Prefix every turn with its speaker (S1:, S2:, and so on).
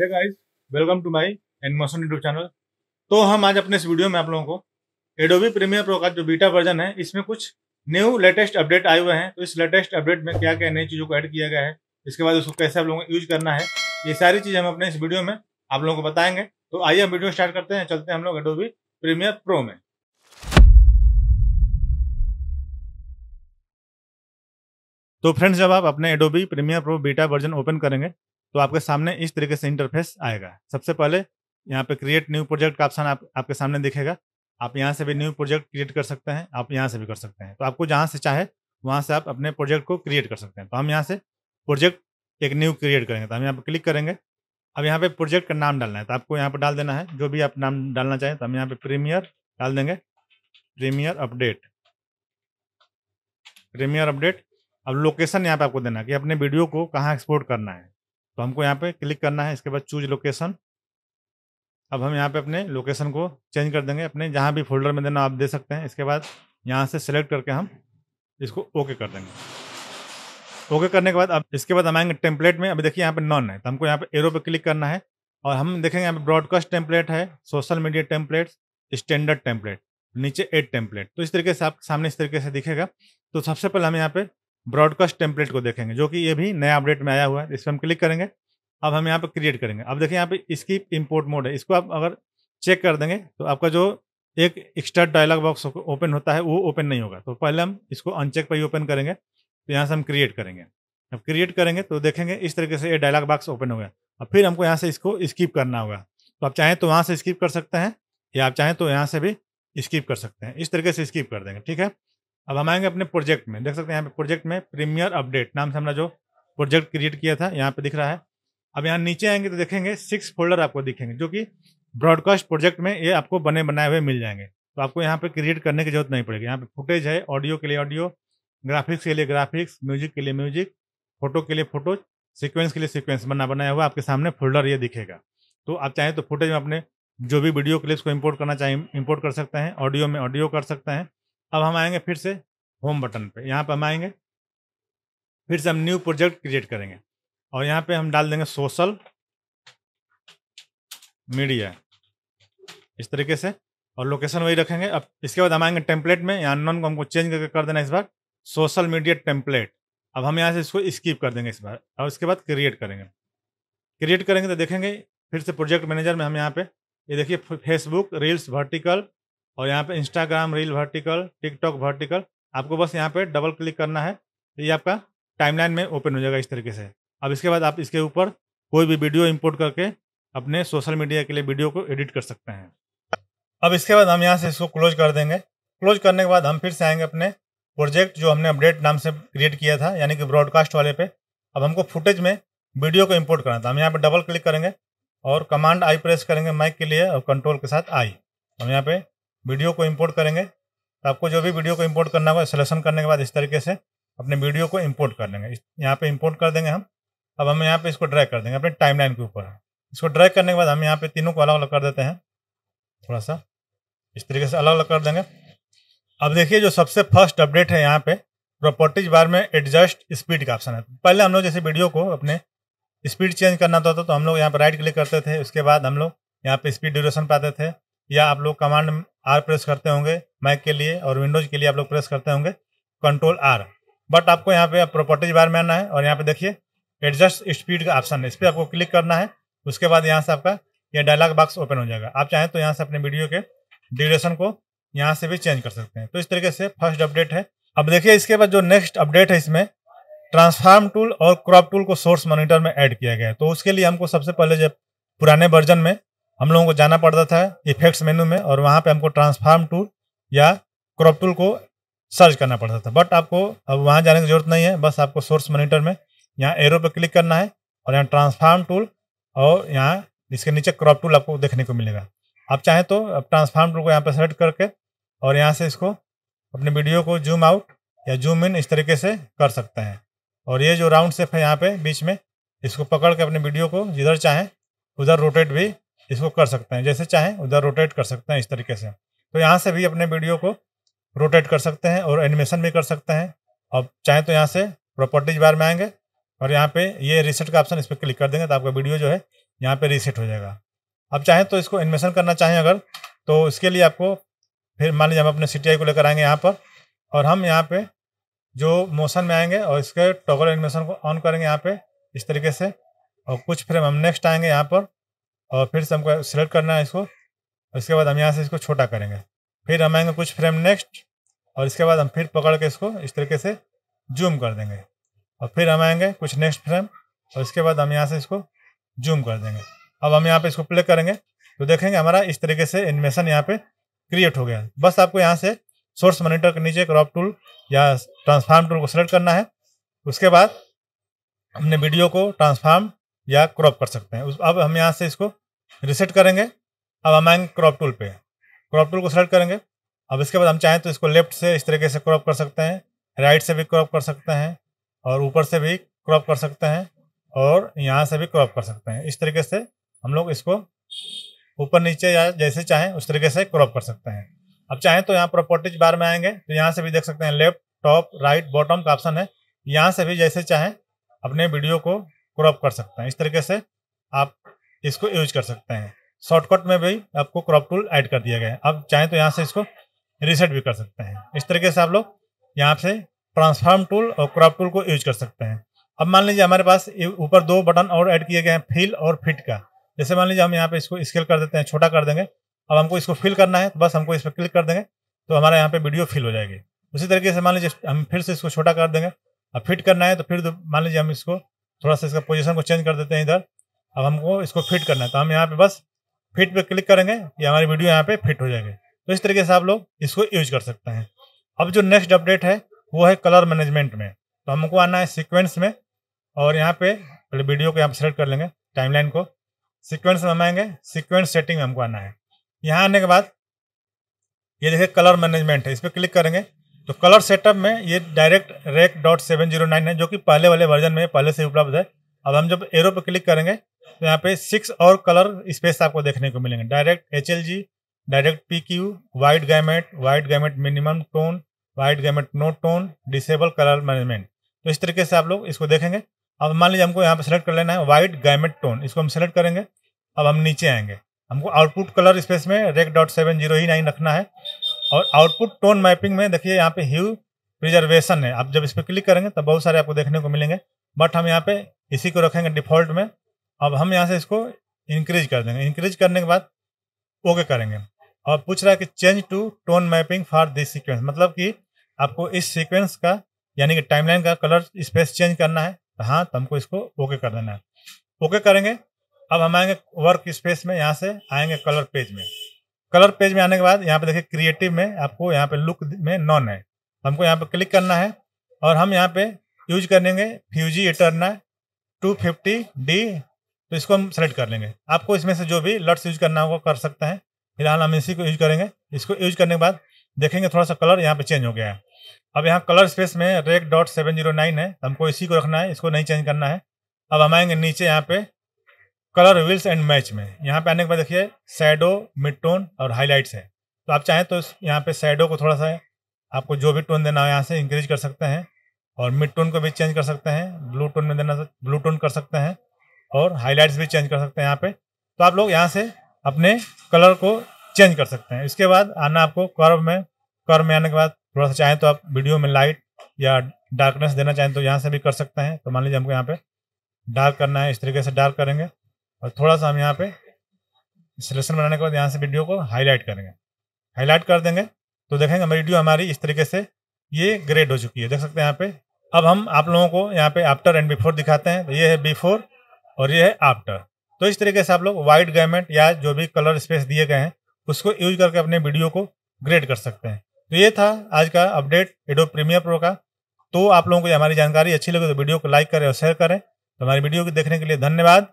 S1: hey guys welcome to my animation YouTube channel तो हम आज अपने इस वीडियो में आप लोगों को एडोबी प्रीमियर प्रो का जो बीटा वर्जन है इसमें कुछ न्यू लेटेस्ट अपडेट आए हुए हैं तो इस लेटेस्ट अपडेट में क्या क्या नई चीज़ों को ऐड किया गया है इसके बाद उसको कैसे आप लोगों को यूज करना है ये सारी चीज़ हम अपने इस वीडियो में आप लोगों को बताएंगे तो आइए हम वीडियो स्टार्ट करते हैं चलते हैं हम लोग एडोबी प्रीमियर प्रो में तो फ्रेंड्स जब आप अपने Adobe Premiere Pro beta version open करेंगे तो आपके सामने इस तरीके से इंटरफेस आएगा सबसे पहले यहाँ पे क्रिएट न्यू प्रोजेक्ट का ऑप्शन आप, आपके सामने दिखेगा आप यहाँ से भी न्यू प्रोजेक्ट क्रिएट कर सकते हैं आप यहाँ से भी कर सकते हैं तो आपको जहाँ से चाहे वहाँ से आप अपने प्रोजेक्ट को क्रिएट कर सकते हैं तो हम यहाँ से प्रोजेक्ट एक न्यू क्रिएट करेंगे तो हम यहाँ पर क्लिक करेंगे अब यहाँ पे प्रोजेक्ट का नाम डालना है तो आपको यहाँ पर डाल देना है जो भी आप नाम डालना चाहें तो हम यहाँ पे प्रीमियर डाल देंगे प्रीमियर अपडेट प्रीमियर अपडेट अब लोकेशन यहाँ पे आपको देना कि अपने वीडियो को कहाँ एक्सपोर्ट करना है तो हमको यहाँ पे क्लिक करना है इसके बाद चूज लोकेशन अब हम यहाँ पे अपने लोकेशन को चेंज कर देंगे अपने जहाँ भी फोल्डर में देना आप दे सकते हैं इसके बाद यहाँ से सेलेक्ट करके हम इसको ओके कर देंगे ओके करने के बाद अब इसके बाद हम आएंगे टेम्पलेट में अभी देखिए यहाँ पे नॉन है तो हमको यहाँ पे एरो पे क्लिक करना है और हम देखेंगे यहाँ पे ब्रॉडकास्ट टेम्पलेट है social media template standard template नीचे एड टेम्पलेट तो इस तरीके से आपके सामने इस तरीके से दिखेगा तो सबसे पहले हम यहाँ पे ब्रॉडकास्ट टेम्पलेट को देखेंगे जो कि ये भी नया अपडेट में आया हुआ है इस पर हम क्लिक करेंगे अब हम यहाँ पर क्रिएट करेंगे अब देखिए यहाँ पे इसकी इम्पोर्ट मोड है इसको आप अगर चेक कर देंगे तो आपका जो एक एक्स्ट्रा डायलॉग बॉक्स ओपन होता है वो ओपन नहीं होगा तो पहले हम इसको अनचेक पर ही ओपन करेंगे तो यहाँ से हम क्रिएट करेंगे अब क्रिएट करेंगे तो देखेंगे इस तरीके से ये डायलॉग बॉक्स ओपन हो गया अब फिर हमको यहाँ से इसको स्किप करना होगा तो आप चाहें तो वहाँ से स्किप कर सकते हैं या आप चाहें तो यहाँ से भी स्किप कर सकते हैं इस तरीके से स्किप कर देंगे ठीक है अब हम आएंगे अपने प्रोजेक्ट में देख सकते हैं यहाँ पे प्रोजेक्ट में प्रीमियर अपडेट नाम से हमने जो प्रोजेक्ट क्रिएट किया था यहाँ पे दिख रहा है अब यहाँ नीचे आएंगे तो देखेंगे सिक्स फोल्डर आपको दिखेंगे जो कि ब्रॉडकास्ट प्रोजेक्ट में ये आपको बने बनाए हुए मिल जाएंगे तो आपको यहाँ पे क्रिएट करने की जरूरत नहीं पड़ेगी यहाँ पे फुटेज है ऑडियो के लिए ऑडियो ग्राफिक्स के लिए ग्राफिक्स म्यूजिक के लिए म्यूजिक फोटो के लिए फोटो सिक्वेंस के लिए सिक्वेंस बना बनाया हुआ आपके सामने फोल्डर ये दिखेगा तो आप चाहें तो फुटेज में अपने जो भी वीडियो क्लिप्स को इम्पोर्ट करना चाहें इम्पोर्ट कर सकते हैं ऑडियो में ऑडियो कर सकते हैं अब हम आएंगे फिर से होम बटन पे यहाँ पे हम आएंगे फिर से हम न्यू प्रोजेक्ट क्रिएट करेंगे और यहाँ पे हम डाल देंगे सोशल मीडिया इस तरीके से और लोकेशन वही रखेंगे अब इसके बाद हम आएंगे टेम्पलेट में यहाँ नॉन को हमको चेंज करके कर देना इस बार सोशल मीडिया टेम्पलेट अब हम यहाँ से इसको स्किप कर देंगे इस बार और इसके बाद क्रिएट करेंगे क्रिएट करेंगे तो देखेंगे फिर से प्रोजेक्ट मैनेजर में हम यहाँ पे ये देखिए फेसबुक रील्स वर्टिकल और यहाँ पे Instagram reel vertical TikTok vertical आपको बस यहाँ पे डबल क्लिक करना है तो ये आपका टाइमलाइन में ओपन हो जाएगा इस तरीके से अब इसके बाद आप इसके ऊपर कोई भी वीडियो इंपोर्ट करके अपने सोशल मीडिया के लिए वीडियो को एडिट कर सकते हैं अब इसके बाद हम यहाँ से इसको क्लोज कर देंगे क्लोज करने के बाद हम फिर से आएंगे अपने प्रोजेक्ट जो हमने अपडेट नाम से क्रिएट किया था यानी कि ब्रॉडकास्ट वाले पे अब हमको फुटेज में वीडियो को इंपोर्ट करना था तो हम यहाँ पे डबल क्लिक करेंगे और कमांड आई प्रेस करेंगे माइक के लिए और कंट्रोल के साथ आई हम यहाँ पे वीडियो को इम्पोर्ट करेंगे तो आपको जो भी वीडियो को इम्पोर्ट करना होगा सिलेक्शन करने के बाद इस तरीके से अपने वीडियो को इम्पोर्ट कर लेंगे यहाँ पे इम्पोर्ट कर देंगे हम अब हम यहाँ पे इसको ड्रैग कर देंगे अपने टाइमलाइन के ऊपर इसको ड्रैग करने के बाद हम यहाँ पे तीनों को अलग अलग कर देते हैं थोड़ा सा इस तरीके से अलग अलग कर देंगे अब देखिए जो सबसे फर्स्ट अपडेट है यहाँ पे प्रॉपर्टीज बार में एडजस्ट स्पीड का ऑप्शन है पहले हम लोग जैसे वीडियो को अपने स्पीड चेंज करना होता था तो, तो हम लोग यहाँ पर राइट क्लिक करते थे उसके बाद हम लोग यहाँ पे स्पीड ड्यूरेशन पाते थे या आप लोग कमांड आर प्रेस करते होंगे मैक के लिए और विंडोज के लिए आप लोग प्रेस करते होंगे कंट्रोल आर बट आपको यहाँ पे प्रॉपर्टीज बार में आना है और यहाँ पे देखिए एडजस्ट स्पीड का ऑप्शन है इस पर आपको क्लिक करना है उसके बाद यहाँ से आपका ये डायलॉग बॉक्स ओपन हो जाएगा आप चाहें तो यहाँ से अपने वीडियो के ड्यूरेशन को यहाँ से भी चेंज कर सकते हैं तो इस तरीके से फर्स्ट अपडेट है अब देखिए इसके बाद जो नेक्स्ट अपडेट है इसमें ट्रांसफार्म टूल और क्रॉप टूल को सोर्स मॉनिटर में ऐड किया गया है तो उसके लिए हमको सबसे पहले जब पुराने वर्जन में हम लोगों को जाना पड़ता था इफेक्ट्स मेनू में और वहाँ पे हमको ट्रांसफार्म टूल या क्रॉप टूल को सर्च करना पड़ता था बट आपको अब वहाँ जाने की जरूरत नहीं है बस आपको सोर्स मोनिटर में यहाँ एरो पर क्लिक करना है और यहाँ ट्रांसफार्म टूल और यहाँ इसके नीचे क्रॉप टूल आपको देखने को मिलेगा आप चाहें तो आप ट्रांसफार्म टूल को यहाँ पर सेलेक्ट करके और यहाँ से इसको अपने वीडियो को जूम आउट या जूम इन इस तरीके से कर सकते हैं और ये जो राउंड सेफ है यहाँ पे बीच में इसको पकड़ के अपने वीडियो को जिधर चाहें उधर रोटेट भी इसको कर सकते हैं जैसे चाहें उधर रोटेट कर सकते हैं इस तरीके से तो यहाँ से भी अपने वीडियो को रोटेट कर सकते हैं और एनिमेशन भी कर सकते हैं और चाहें तो यहाँ से प्रॉपर्टीज बार में आएंगे और यहाँ पे ये रीसेट का ऑप्शन इस पर क्लिक कर देंगे तो आपका वीडियो जो है यहाँ पे रीसेट हो जाएगा अब चाहें तो इसको एनिमेशन करना चाहें अगर तो इसके लिए आपको फिर मान लीजिए हम अपने सी को लेकर आएंगे यहाँ पर और हम यहाँ पर जो मोशन में आएंगे और इसके टॉगल एनिमेशन को ऑन करेंगे यहाँ पर इस तरीके से और कुछ फ्रेम हम नेक्स्ट आएंगे यहाँ पर और फिर से हमको सिलेक्ट करना है इसको और इसके बाद हम यहाँ से इसको छोटा करेंगे फिर हम आएंगे कुछ फ्रेम नेक्स्ट और इसके बाद हम फिर पकड़ के इसको इस तरीके से जूम कर देंगे और फिर हम आएंगे कुछ नेक्स्ट फ्रेम और इसके बाद हम यहाँ से इसको जूम कर देंगे अब हम यहाँ पे इसको प्ले करेंगे तो देखेंगे हमारा इस तरीके से एनिमेशन यहाँ पे क्रिएट हो गया बस आपको यहाँ से सोर्स मॉनिटर के नीचे क्रॉप टूल या ट्रांसफार्म टूल को सेलेक्ट करना है उसके बाद हमने वीडियो को ट्रांसफार्म या क्रॉप कर सकते हैं अब हम यहाँ से इसको रिसेट करेंगे अब हम आएंगे क्रॉप टूल पे क्रॉप टूल को सेलेक्ट करेंगे अब इसके बाद हम चाहें तो इसको लेफ्ट से इस तरीके से क्रॉप कर सकते हैं राइट से भी क्रॉप कर सकते हैं और ऊपर से भी क्रॉप कर सकते हैं और यहाँ से भी क्रॉप कर सकते हैं इस तरीके से हम लोग इसको ऊपर नीचे या जैसे चाहें उस तरीके से क्रॉप कर सकते हैं अब चाहें तो यहाँ प्रॉपर्टीज बार में आएंगे तो यहाँ से भी देख सकते हैं लेफ्ट टॉप राइट बॉटम का ऑप्शन है यहाँ से भी जैसे चाहें अपने वीडियो को क्रॉप कर सकते हैं इस तरीके से आप इसको यूज कर सकते हैं शॉर्टकट में भी आपको क्रॉप टूल ऐड कर दिया गया है आप चाहें तो यहाँ से इसको रिसेट भी कर सकते हैं इस तरीके से आप लोग यहाँ से ट्रांसफार्म टूल और क्रॉप टूल को यूज कर सकते हैं अब मान लीजिए हमारे पास ऊपर दो बटन और ऐड किए गए हैं फिल और फिट का जैसे मान लीजिए हम यहाँ पे इसको स्केल कर देते हैं छोटा कर देंगे अब हमको इसको फिल करना है तो बस हमको इस पर क्लिक कर देंगे तो हमारे यहाँ पे वीडियो फिल हो जाएगी उसी तरीके से मान लीजिए हम फिर से इसको छोटा कर देंगे अब फिट करना है तो फिर मान लीजिए हम इसको थोड़ा सा इसका पोजीशन को चेंज कर देते हैं इधर अब हमको इसको फिट करना है तो हम यहाँ पे बस फिट पे क्लिक करेंगे ये हमारी वीडियो यहाँ पे फिट हो जाएंगे तो इस तरीके से आप लोग इसको यूज कर सकते हैं अब जो नेक्स्ट अपडेट है वो है कलर मैनेजमेंट में तो हमको आना है सिक्वेंस में और यहाँ पे पहले वीडियो को यहाँ पर सेलेक्ट कर लेंगे टाइमलाइन को सिक्वेंस में हम आएंगे सिक्वेंस सेटिंग में हमको आना है यहाँ आने के बाद ये देखिए कलर मैनेजमेंट है इस पर क्लिक करेंगे तो कलर सेटअप में ये direct Rec dot seven zero nine है जो कि पहले वाले वर्जन में पहले से उपलब्ध है अब हम जब एरो पर क्लिक करेंगे तो यहाँ पे सिक्स और कलर स्पेस आपको देखने को मिलेंगे direct H L G direct P Q white gamut white gamut minimum tone white gamut no tone disable colour management तो इस तरीके से आप लोग इसको देखेंगे अब मान लीजिए हमको यहाँ पर सेलेक्ट कर लेना है वाइट गैमेट टोन इसको हम सेलेक्ट करेंगे अब हम नीचे आएंगे हमको आउटपुट कलर स्पेस में रेक डॉट सेवन जीरो ही नाइन रखना है और आउटपुट टोन मैपिंग में देखिए यहाँ पे ह्यू प्रिजर्वेशन है आप जब इस पर क्लिक करेंगे तो बहुत सारे आपको देखने को मिलेंगे बट हम यहाँ पे इसी को रखेंगे डिफॉल्ट में अब हम यहाँ से इसको इंक्रीज कर देंगे इंक्रीज करने के बाद ओके करेंगे और पूछ रहा है कि change to tone mapping for this sequence मतलब कि आपको इस सीक्वेंस का यानी कि टाइमलाइन का कलर स्पेस चेंज करना है तो हाँ तो हमको इसको ओके कर देना है ओके करेंगे अब हम आएंगे वर्क स्पेस में यहाँ से आएंगे कलर पेज में कलर पेज में आने के बाद यहाँ पे देखिए क्रिएटिव में आपको यहाँ पे लुक में नॉन है हमको यहाँ पे क्लिक करना है और हम यहाँ पे यूज करेंगे Fuji Eterna two fifty D तो इसको हम सेलेक्ट कर लेंगे आपको इसमें से जो भी लट्स यूज करना होगा कर सकते हैं फिलहाल हम इसी को यूज करेंगे इसको यूज करने के बाद देखेंगे थोड़ा सा कलर यहाँ पे चेंज हो गया है अब यहाँ कलर स्पेस में red dot seven zero nine है हमको इसी को रखना है इसको नहीं चेंज करना है अब हम आएंगे नीचे यहाँ पे कलर व्हील्स एंड मैच में यहाँ पे आने के बाद देखिए सैडो मिड टोन और हाईलाइट्स है तो आप चाहें तो यहाँ पे सैडो को थोड़ा सा आपको जो भी टोन देना हो यहाँ से इंक्रीज कर सकते हैं और मिड टोन को भी चेंज कर सकते हैं ब्लू टोन में देना ब्लू टोन कर सकते हैं और हाईलाइट्स भी चेंज कर सकते हैं यहाँ पे तो आप लोग यहाँ से अपने कलर को चेंज कर सकते हैं इसके बाद आना आपको कर्व में कर्व में आने के बाद थोड़ा सा चाहें तो आप वीडियो में लाइट या डार्कनेस देना चाहें तो यहाँ से भी कर सकते हैं तो मान लीजिए हमको यहाँ पे डार्क करना है इस तरीके से डार्क करेंगे और थोड़ा सा हम यहाँ पे सिलेक्शन बनाने के बाद यहाँ से वीडियो को हाईलाइट करेंगे हाईलाइट कर देंगे तो देखेंगे हमारी वीडियो हमारी इस तरीके से ये ग्रेड हो चुकी है देख सकते हैं यहाँ पे अब हम आप लोगों को यहाँ पे आफ्टर एंड बिफोर दिखाते हैं तो ये है बिफोर और ये है आफ्टर तो इस तरीके से आप लोग वाइट गवर्नमेंट या जो भी कलर स्पेस दिए गए हैं उसको यूज करके अपने वीडियो को ग्रेड कर सकते हैं तो ये था आज का अपडेट एडो प्रीमियर प्रो का तो आप लोगों को हमारी जानकारी अच्छी लगे तो वीडियो को लाइक करें और शेयर करें तो हमारी वीडियो को देखने के लिए धन्यवाद